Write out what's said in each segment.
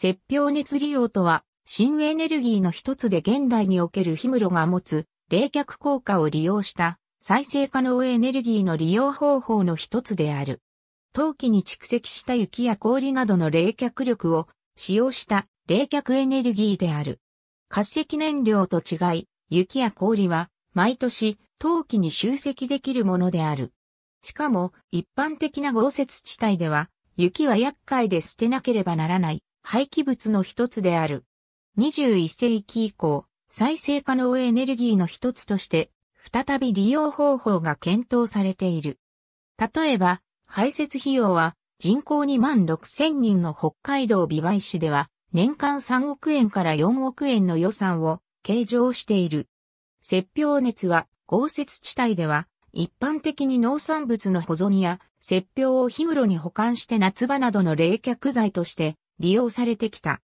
雪氷熱利用とは、新エネルギーの一つで現代におけるヒムロが持つ冷却効果を利用した再生可能エネルギーの利用方法の一つである。陶器に蓄積した雪や氷などの冷却力を使用した冷却エネルギーである。化石燃料と違い、雪や氷は毎年陶器に集積できるものである。しかも一般的な豪雪地帯では雪は厄介で捨てなければならない廃棄物の一つである。21世紀以降、再生可能エネルギーの一つとして、再び利用方法が検討されている。例えば、排泄費用は人口2万6千人の北海道美梅市では、年間3億円から4億円の予算を計上している。雪氷熱は豪雪地帯では、一般的に農産物の保存や、雪氷を氷室に保管して夏場などの冷却剤として利用されてきた。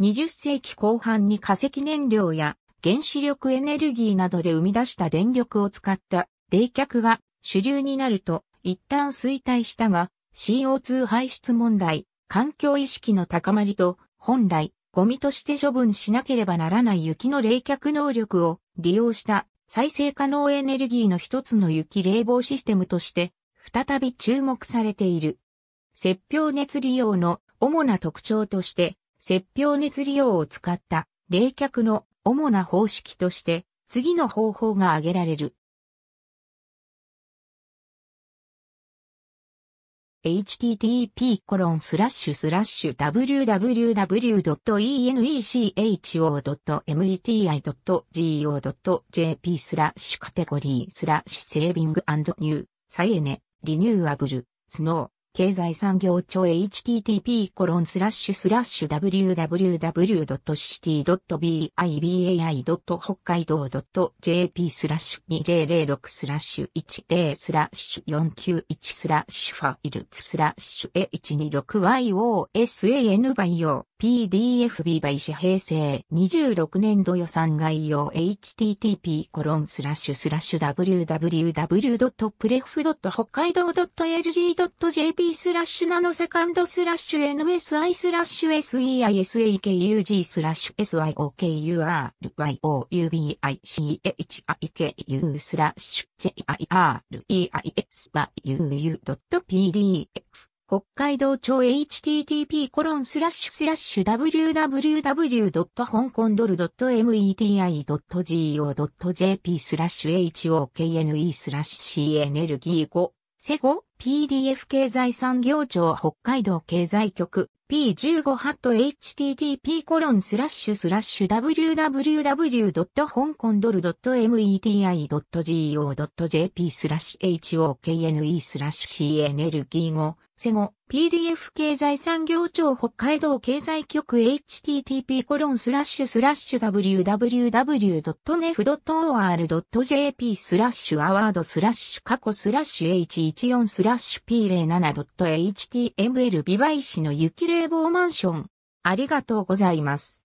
20世紀後半に化石燃料や原子力エネルギーなどで生み出した電力を使った冷却が主流になると一旦衰退したが CO2 排出問題、環境意識の高まりと本来ゴミとして処分しなければならない雪の冷却能力を利用した再生可能エネルギーの一つの雪冷房システムとして再び注目されている。雪氷熱利用の主な特徴として、雪氷熱利用を使った冷却の主な方式として、次の方法が挙げられる。http://www.enecho.meti.go.jp スラッシュカテゴリースラッシュセービングニューサイエネリニューアブルスノー経済産業庁 http://www.city.bibai. コロンススララッッシシュュ北海道 .jp スラッシュ2006スラッシュ10スラッシュ491スラッシュファイルスラッシュ A126YOSAN 倍用 PDFB 倍紙平成26年度予算概要 http コロンスラッシュスラッシュ www.pref. h o k k a i d o .lg.jp スラッシュナノセカンドスラッシュ nsi スラッシュ seisakug スラッシュ syokuryoubichik u スラッシュ jireis y uu.pdf 北海道庁 http コロンスラッシュスラッシュ w w w h o n g k o n d o l m e t i g o j p スラッシュ hokne スラッシュエネル g ー5セゴ PDF 経済産業庁北海道経済局 P15 ハット http コロンスラッシュスラッシュ w w w h o n g k o n d o l m e t i g o j p スラッシュ hokne スラッシュ c エネルギーゴ後、PDF 経済産業庁北海道経済局 http コロンスラッシュスラッシュ www.nef.or.jp スラッシュアワードスラッシュ過去スラッシュ h14 スラッシュ p07.html 美唄市の雪冷房マンション。ありがとうございます。